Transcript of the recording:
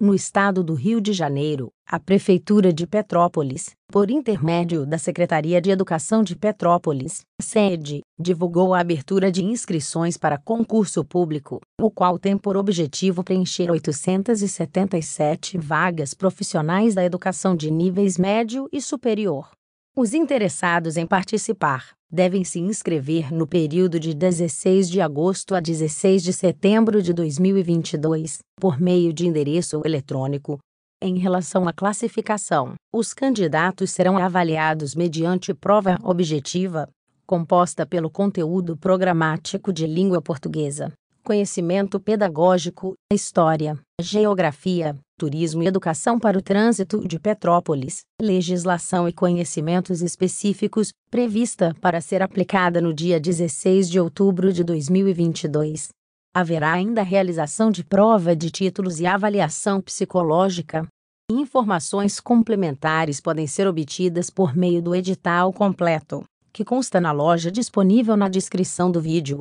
No estado do Rio de Janeiro, a Prefeitura de Petrópolis, por intermédio da Secretaria de Educação de Petrópolis, sede, divulgou a abertura de inscrições para concurso público, o qual tem por objetivo preencher 877 vagas profissionais da educação de níveis médio e superior. Os interessados em participar devem se inscrever no período de 16 de agosto a 16 de setembro de 2022, por meio de endereço eletrônico. Em relação à classificação, os candidatos serão avaliados mediante prova objetiva, composta pelo conteúdo programático de língua portuguesa, conhecimento pedagógico, história, geografia, turismo e educação para o trânsito de Petrópolis, legislação e conhecimentos específicos, prevista para ser aplicada no dia 16 de outubro de 2022. Haverá ainda a realização de prova de títulos e avaliação psicológica. Informações complementares podem ser obtidas por meio do edital completo, que consta na loja disponível na descrição do vídeo.